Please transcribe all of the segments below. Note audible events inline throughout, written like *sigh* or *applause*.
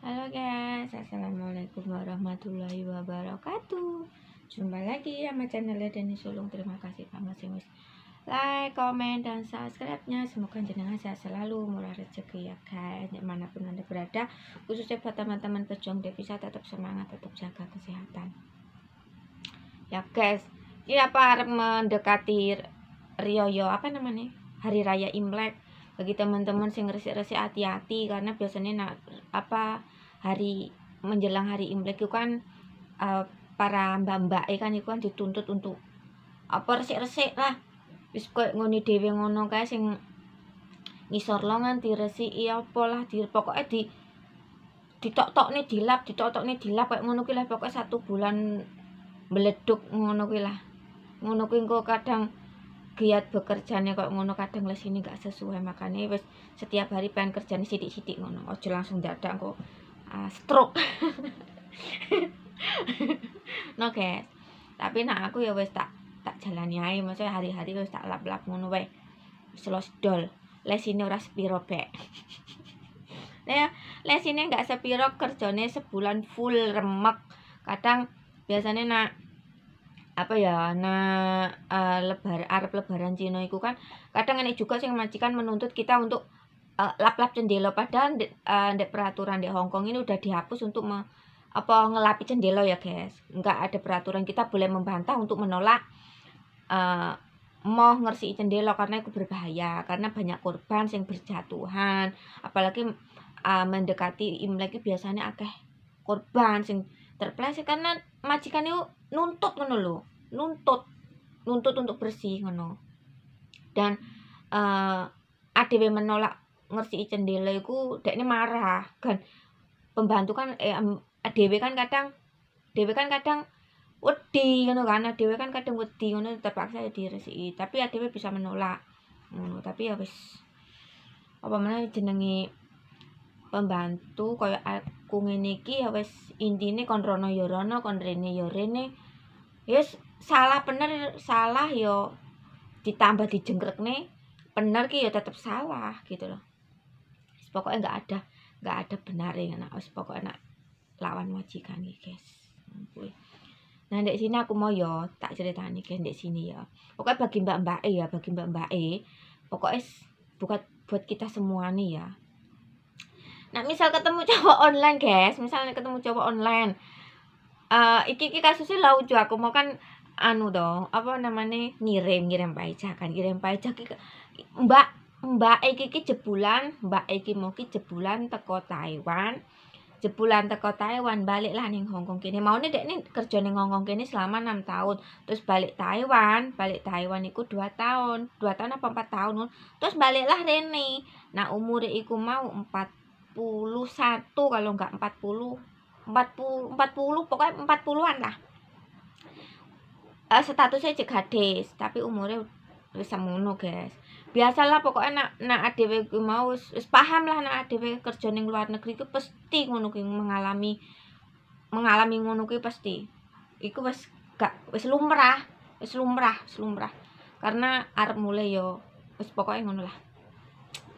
Halo guys, Assalamualaikum warahmatullahi wabarakatuh Jumpa lagi ya sama channelnya Dani Sulung Terima kasih banget sih Like, comment dan subscribe-nya Semoga jenengan sehat selalu Murah rezeki ya guys Dimanapun anda berada Khususnya buat teman-teman pejuang devisa Tetap semangat, tetap jaga kesehatan Ya guys Ini apa mendekati Rioyo, apa namanya Hari Raya Imlek bagi teman-teman sing resik-resik hati-hati karena biasanya nak apa hari menjelang hari Imlek itu kan eh, para mbak-mbak kan itu kan dituntut untuk apa resik-resik lah wis kok ngoni dhewe ngono kae sing ngisor lo nganti resik iya apa lah di pokoknya di ditok-tok nih dilap ditok-tok nih dilap kayak ngono kuwi lah pokoknya satu bulan meleduk ngono kuwi lah ngono kuwi kadang giat bekerjanya kok ngono kadang les ini gak sesuai makanya wes setiap hari pengen kerjanya sidik-sidik ngono ojo langsung dadak kok uh, stroke *laughs* no guys tapi nak aku ya wes tak tak jalani aja maksudnya hari-hari wes tak lap-lap ngono wes selos dol les ini ora sepiro be *laughs* ya les ini gak sepiro kerjanya sebulan full remek kadang biasanya nak apa ya na uh, eh, lebar arep lebaran Cina itu kan kadang enak juga sih majikan menuntut kita untuk eh, lap-lap cendelo padahal uh, eh, di peraturan di Hong Kong ini udah dihapus untuk me, apa ngelapi cendelo ya guys nggak ada peraturan kita boleh membantah untuk menolak uh, mau ngersi cendelo karena itu berbahaya karena banyak korban yang berjatuhan apalagi uh, mendekati imlek biasanya akeh korban sing terpleset karena itu nuntut ngono lho nuntut nuntut untuk bersih ngono dan uh, eh, adewe menolak ngerti cendela iku ini marah kan pembantu kan eh, adewe kan kadang dewe kan kadang wedi ngono kan adewe kan kadang wedi ngono terpaksa ya diresi tapi adewe bisa menolak ngono tapi ya wis apa mana jenengi pembantu kaya aku ngene iki ya wis intine kon rono ya rono kon rene ya rene ya salah bener salah yo ya ditambah dijengkrekne bener ki ya tetep salah gitu loh pokoknya nggak ada nggak ada benar ya nak wis pokoknya nak lawan majikan iki guys nah dek sini aku mau yo ya tak ceritani guys dek sini ya pokoknya bagi mbak mbak e ya bagi mbak mbak e pokoknya buat buat kita semua nih ya nah misal ketemu cowok *laughs* online guys misalnya ketemu cowok online uh, eh, iki iki kasusnya lau juga aku mau kan anu dong apa namanya ngirim ngirim paja kan ngirim paja ki mbak mbak iki iki jebulan mbak iki mau ki jebulan teko Taiwan jebulan teko Taiwan balik lah nih Hongkong kini mau nih dek nih kerja nih Hongkong kini selama enam tahun terus balik Taiwan balik Taiwan iku dua tahun dua tahun apa empat tahun terus balik baliklah Rene nah umur iku mau empat 41 kalau nggak 40 40 40 pokoknya 40-an lah uh, statusnya cek tapi umurnya wis semono guys biasalah pokoknya nak nak adewe mau wis paham lah nak adewe kerja ning luar negeri itu pasti ngono mengalami mengalami ngono pasti iku wis gak wis lumrah wis lumrah wis lumrah karena arep mulai yo wis pokoknya ngono lah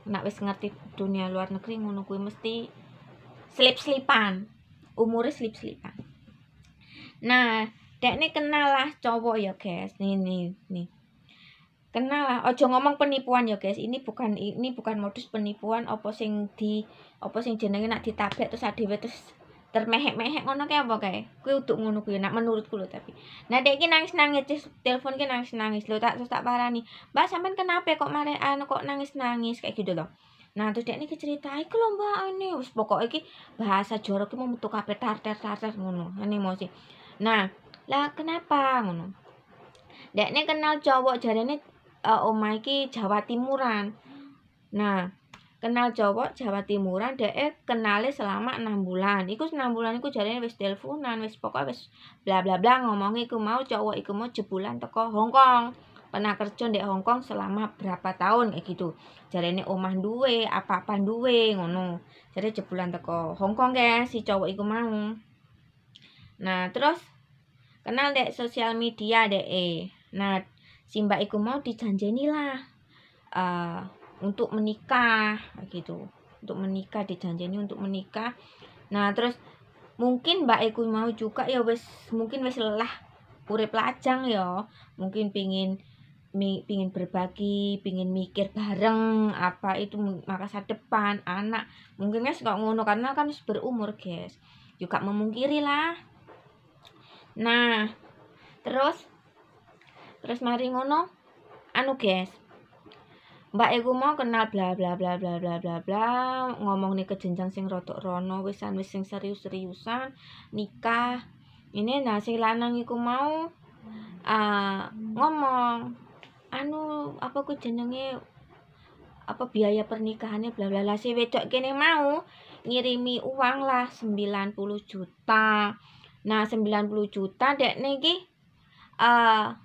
Nak wis ngerti dunia luar negeri ngono kuwi mesti slip-slipan umure slip-slipan nah dek dekne lah, cowok ya guys nih nih nih lah. ojo ngomong penipuan ya guys ini bukan ini bukan modus penipuan apa sing di apa sing jenenge nak ditabek terus adewe terus termehek-mehek ngono ki apa kae kuwi uduk ngono kuwi nak menurutku lho tapi nah dek ki nangis-nangis terus telepon ki nangis-nangis lo tak terus tak nih mbak sampean kenapa kok marah, anu kok nangis-nangis kayak gitu loh nah terus dek niki cerita iku lho mbak ini wis pokoke iki bahasa jorok ki memetu kabeh tartar tarter ngono ini emosi nah lah kenapa ngono dekne kenal cowok jarene uh, eh, omah ki Jawa Timuran nah kenal cowok Jawa Timuran dek kenale selama enam bulan iku enam bulan iku jarene wis teleponan wis pokok wis bla bla bla ngomong iku mau cowok iku mau jebulan teko Hongkong pernah kerja di Hongkong selama berapa tahun kayak gitu jarene omah duwe apa-apa duwe ngono jadi jebulan teko Hongkong ya si cowok iku mau nah terus kenal dek sosial media dek nah si mbak iku mau dijanjeni lah uh, eh, untuk menikah gitu untuk menikah janjinya untuk menikah nah terus mungkin Mbak Eku mau juga ya wes mungkin wes lelah pure pelajang ya mungkin pingin mi, pingin berbagi pingin mikir bareng apa itu masa depan anak mungkin guys nggak ngono karena kan berumur guys juga memungkiri lah nah terus terus mari ngono anu guys Mbak aku mau kenal bla bla bla bla bla bla bla ngomong nih ke jenjang sing rotok rono wisan wis sing serius seriusan nikah ini nah si lanang iku mau uh, ngomong anu apa ku jenenge apa biaya pernikahannya bla bla bla si wedok kene mau ngirimi uang lah 90 juta nah 90 juta dek niki uh, ah,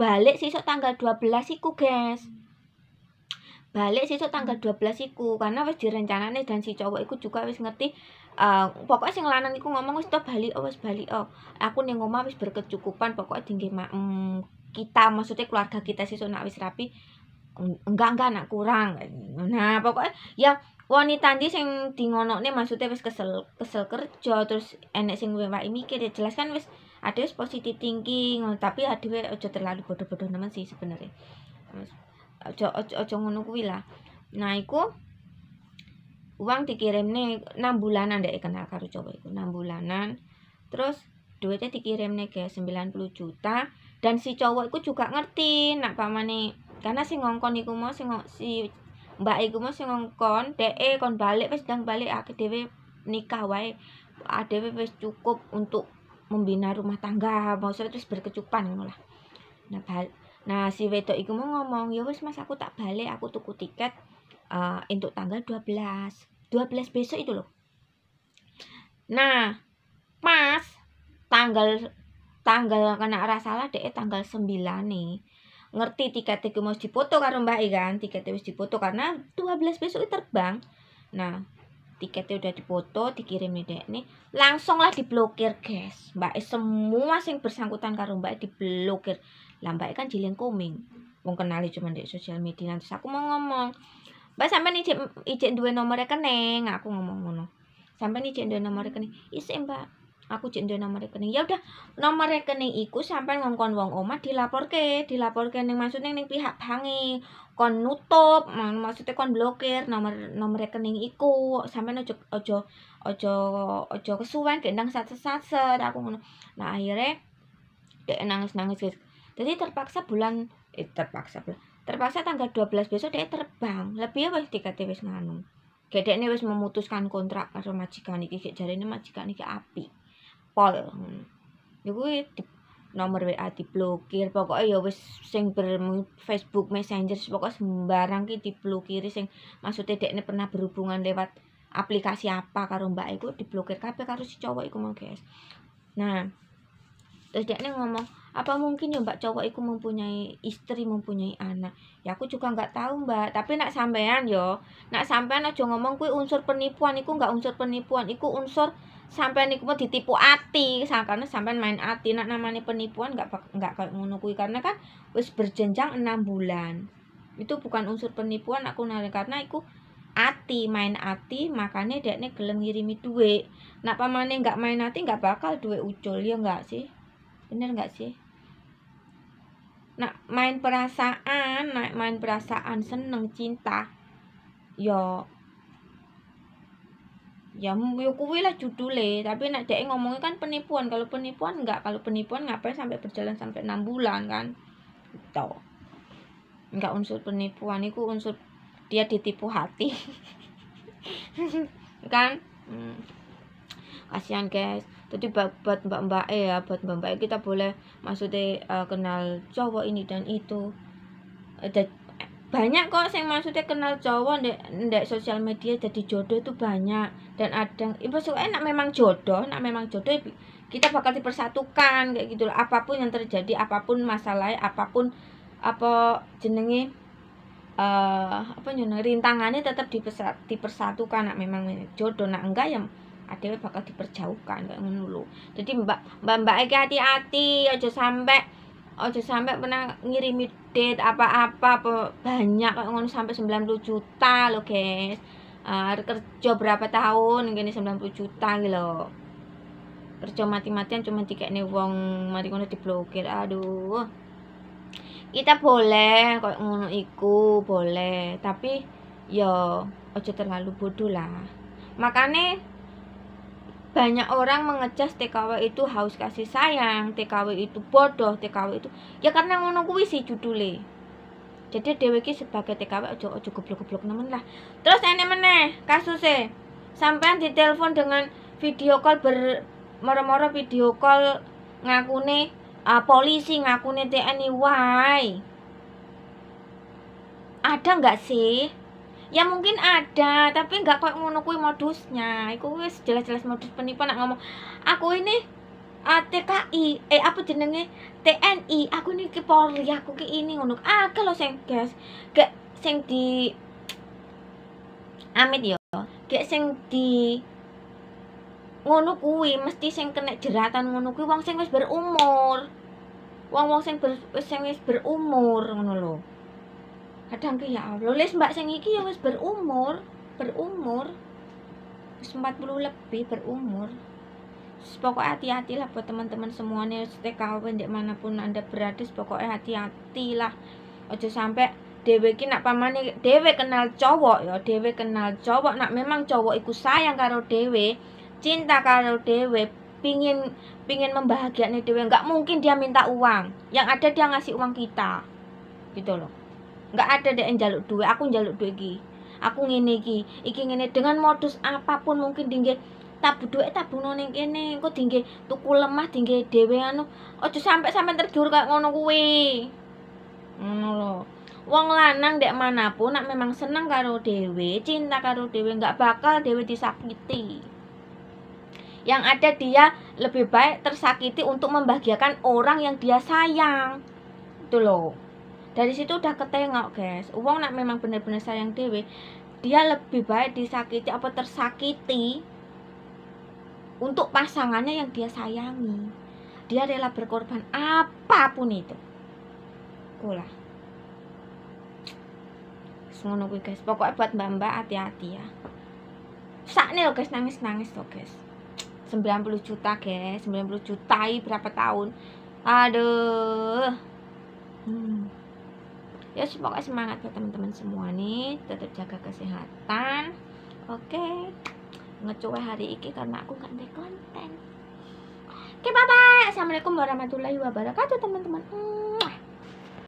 balik so tanggal 12 iku guys balik sesuk tanggal 12 hmm. iku karena wis direncanane dan si cowok iku juga wis ngerti uh, pokoknya sing lanang iku ngomong wis to balik oh wis bali oh aku ning omah wis berkecukupan pokoknya dingge mak mm, kita maksudnya keluarga kita sesuk nak wis rapi enggak enggak nak kurang nah pokoknya ya wanita ndi sing di nih maksudnya wis kesel kesel kerja terus enek sing wewaki mikir ya jelas kan wis ada wis positif thinking tapi ada aja terlalu bodoh-bodoh nemen sih sebenarnya aja aja ngono kuwi lah nah iku uang nih 6 bulanan dek kenal karo cowok iku 6 bulanan terus duitnya nih ke 90 juta dan si cowok iku juga ngerti nak nih karena si ngongkon iku mau si, si mbak iku mau si ngongkon dek kon balik pas sedang balik ake dhewe nikah wae dhewe wis cukup untuk membina rumah tangga maksudnya terus berkecupan lah nah balik Nah, si wedok iku mau ngomong, "Ya wis Mas, aku tak balik, aku tuku tiket uh, eh, untuk tanggal 12. 12 besok itu loh." Nah, pas tanggal tanggal kena arah salah deh tanggal 9 nih. Ngerti tiket iku mau dipoto karo Mbak I kan, tiket wis dipoto karena 12 besok terbang. Nah, tiketnya udah dipoto dikirim nih dek nih langsunglah diblokir guys mbak e semua sing bersangkutan karo mbak e diblokir lah mbak e kan jiling koming wong kenali cuma di sosial media nanti aku mau ngomong mbak sampean ijek ijek dua nomor rekening aku ngomong ngono nih ijek dua nomor rekening isi eh, mbak aku cek nomor rekening ya udah nomor rekening iku sampai ngongkon wong dilapor ke dilapor ke neng maksudnya neng pihak bangi kon nutup maksudnya kon blokir nomor nomor rekening iku sampai ojo ojo ojo ojo kesuwen gendang satset-satset aku ngono nah akhirnya dek nangis-nangis guys jadi terpaksa bulan eh, terpaksa bulan terpaksa tanggal 12 besok dia terbang lebih apa tiga wis nganu nih wes memutuskan kontrak karo majikan iki jare ini majikan iki api pol niku nomor WA diblokir pokoknya ya wes sing ber Facebook Messenger pokoknya sembarang ki diblokir sing maksudnya dekne pernah berhubungan lewat aplikasi apa karo mbak iku diblokir kape karo si cowok iku mau guys nah terus dekne ngomong apa mungkin ya mbak cowok iku mempunyai istri mempunyai anak ya aku juga nggak tahu mbak tapi nak sampean yo nak sampean aja ngomong kue unsur penipuan iku nggak unsur penipuan iku unsur sampean niku mau ditipu ati karena sampean main ati nak namanya penipuan nggak nggak kayak ngono karena kan wis berjenjang enam bulan itu bukan unsur penipuan aku nari karena aku ati main ati makanya ini gelem ngirimi duit nak pamane nggak main ati nggak bakal duit ucul ya nggak sih bener nggak sih nak main perasaan nak main perasaan seneng cinta yo ya yo kuwi lah judule tapi nek dhek ngomongnya kan penipuan kalau penipuan enggak kalau penipuan ngapain sampai berjalan sampai enam bulan kan tau enggak unsur penipuan itu unsur dia ditipu hati *laughs* kan hmm. kasihan guys tadi buat mbak-mbak eh ya buat mbak-mbak kita boleh maksudnya uh, kenal cowok ini dan itu ada eh, banyak kok yang maksudnya kenal cowok ndek ndek sosial media jadi jodoh itu banyak dan ada ibu ya suka enak memang jodoh nak memang jodoh ya kita bakal dipersatukan kayak gitu apapun yang terjadi apapun masalah apapun apa jenenge uh, apa jenenge nah, rintangannya tetap dipersatukan nak memang jodoh nak enggak ya adewe bakal diperjauhkan kayak ngono jadi mbak mbak mbak hati-hati aja sampai aja sampai pernah ngirimi date apa-apa banyak ngono sampai 90 juta loh guys uh, kerja berapa tahun gini 90 juta gitu loh kerja mati-matian cuma tiga nih wong mati ngono diblokir aduh kita boleh kok ngono iku boleh tapi yo ya, ojo terlalu bodoh lah makanya banyak orang mengecas TKW itu haus kasih sayang, TKW itu bodoh, TKW itu ya karena ngono kuwi sih judule. Jadi Dewi sebagai TKW aja aja goblok-goblok nemen lah. Terus ene meneh kasusnya sampean ditelepon dengan video call ber moro-moro video call ngakune uh, polisi ngakune TNI why ada nggak sih ya mungkin ada tapi nggak kok ngono kuwi modusnya iku wis jelas-jelas modus penipuan nak ngomong aku ini uh, eh, TKI eh apa jenenge TNI aku ini ke Polri aku ke ini ngono ah kalau sing gas gak sing di amit yo ya. gak sing di ngono kuwi mesti sing kena jeratan ngono kuwi wong sing wis berumur wong-wong sing ber, sing wis berumur ngono lho kadang ke ya Allah mbak sing iki ya wis berumur berumur wis 40 lebih berumur pokoknya hati-hati lah buat teman-teman semuanya TKW mana pun anda berada pokoknya hati-hati lah ojo sampai dewe ki nak pamane dewe kenal cowok ya dewe kenal cowok nak memang cowok iku sayang karo dewe cinta karo dewe pingin pingin membahagiakan dewe nggak mungkin dia minta uang yang ada dia ngasih uang kita gitu loh nggak ada deh yang jaluk duit aku jaluk duit iki aku ngene iki iki ngene dengan modus apapun mungkin tinggi tabu duit tabu ning ini engko tinggi tuku lemah tinggi dewi anu ojo sampe sampai tergiur kayak ngono kuwi ngono lo Wong lanang dek manapun nak memang seneng karo dewe, cinta karo dewe nggak bakal dewe disakiti. Yang ada dia lebih baik tersakiti untuk membahagiakan orang yang dia sayang. Itu loh dari situ udah ketengok guys uang nak memang bener-bener sayang dewe dia lebih baik disakiti apa tersakiti untuk pasangannya yang dia sayangi dia rela berkorban apapun itu kula Semua guys pokoknya buat mbak-mbak hati-hati ya Sak nih, guys nangis-nangis loh, guys 90 juta guys 90 juta berapa tahun aduh hmm ya semoga semangat ya teman-teman semua nih tetap jaga kesehatan oke ngecuek hari ini karena aku gak ada konten oke bye bye assalamualaikum warahmatullahi wabarakatuh teman-teman